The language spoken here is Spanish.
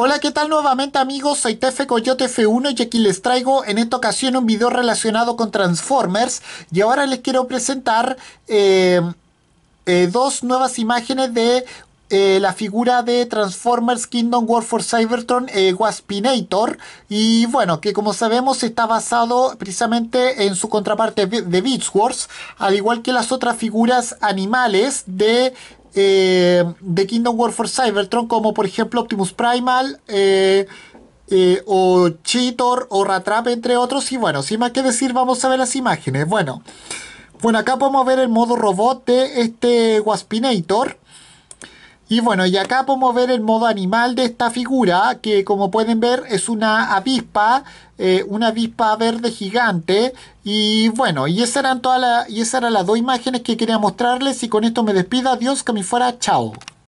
Hola, ¿qué tal nuevamente amigos? Soy Tefe Coyote F1 y aquí les traigo en esta ocasión un video relacionado con Transformers y ahora les quiero presentar eh, eh, dos nuevas imágenes de eh, la figura de Transformers Kingdom War for Cybertron Waspinator y bueno que como sabemos está basado precisamente en su contraparte de Beast Wars al igual que las otras figuras animales de eh, de Kingdom War for Cybertron, como por ejemplo Optimus Primal, eh, eh, o Cheetor, o Rattrap, entre otros. Y bueno, sin más que decir, vamos a ver las imágenes. Bueno, bueno acá podemos ver el modo robot de este Waspinator. Y bueno, y acá podemos ver el modo animal de esta figura, que como pueden ver es una avispa, eh, una avispa verde gigante. Y bueno, y esas eran todas las, y esas eran las dos imágenes que quería mostrarles. Y con esto me despido, adiós, que me fuera, chao.